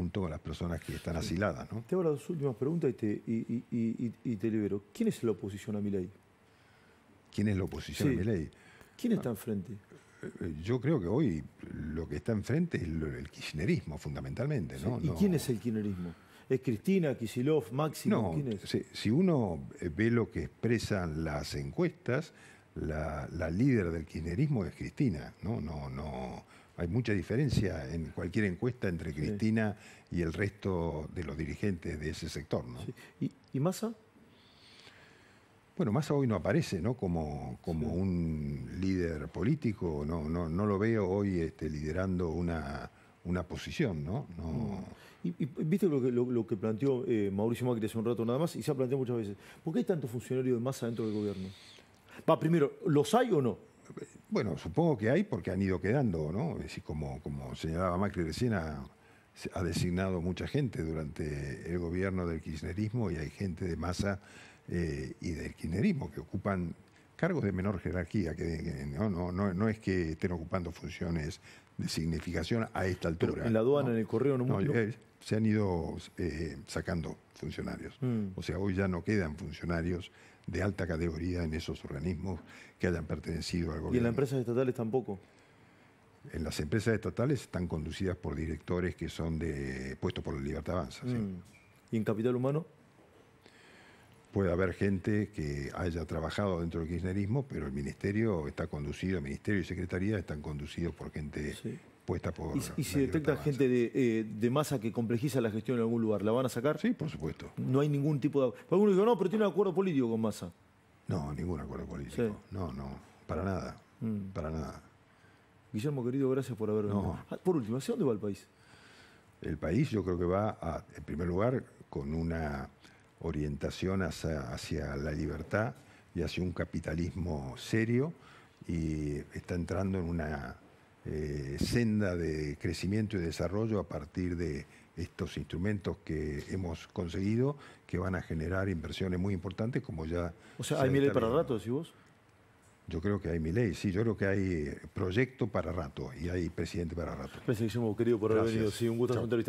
junto con las personas que están asiladas. Te hago las dos últimas preguntas y te, libero. ¿Quién es la oposición a mi ley? ¿Quién es la oposición a mi ley? ¿Quién está enfrente? Eh, eh, yo creo que hoy lo que está enfrente es el kirchnerismo, fundamentalmente. ¿Y quién es el kirchnerismo? ¿Es Cristina, Kisilov, Máximo? No, Si, uno eh, ve lo que expresan las encuestas, la, líder del kirchnerismo es Cristina. No, no, no hay mucha diferencia en cualquier encuesta entre Cristina y el resto de los dirigentes de ese sector. ¿Y, Massa? Bueno, Massa hoy no aparece ¿no? como, como un líder político, no, no, no lo veo hoy este, liderando una, una posición, ¿no? Mm. Y, viste lo que, planteó eh, Mauricio Macri hace un rato nada más, y se ha planteado muchas veces, ¿por qué hay tantos funcionarios de Massa dentro del gobierno? primero, ¿los hay o no? Bueno, supongo que hay porque han ido quedando, ¿no? Es decir, como, como señalaba Macri recién, ha, designado mucha gente durante el gobierno del kirchnerismo y hay gente de masa eh, y del kirchnerismo que ocupan cargos de menor jerarquía, que, no, no, no, es que estén ocupando funciones de significación a esta altura. en la aduana, en el correo, no, mucho. Eh, se han ido eh, sacando funcionarios. Mm. O sea, hoy ya no quedan funcionarios de alta categoría en esos organismos que hayan pertenecido al gobierno. ¿Y en las empresas estatales tampoco? En las empresas estatales están conducidas por directores que son de puestos por la libertad avanza. Mm. ¿Y en capital humano? Puede haber gente que haya trabajado dentro del kirchnerismo, pero el ministerio está conducido, el ministerio y secretaría están conducidos por gente ¿Y, si detecta gente eh, de, masa que complejiza la gestión en algún lugar, la van a sacar? Sí, por supuesto. No hay ningún tipo de. Algunos dicen, no, pero tiene un acuerdo político con masa. No, ningún acuerdo político. No, no, para nada. Mm. Para nada. Guillermo, querido, gracias por haber venido. Ah, por último, ¿hacia dónde va el país? El país yo creo que va, en primer lugar, con una orientación hacia la libertad y hacia un capitalismo serio y está entrando en una eh, senda de crecimiento y desarrollo a partir de estos instrumentos que hemos conseguido que van a generar inversiones muy importantes como ya... O sea, ¿hay mi ley para rato, decís vos? Yo creo que hay mi ley, sí, yo creo que hay eh, proyecto para rato y hay presidente para rato. querido, por haber venido. un gusto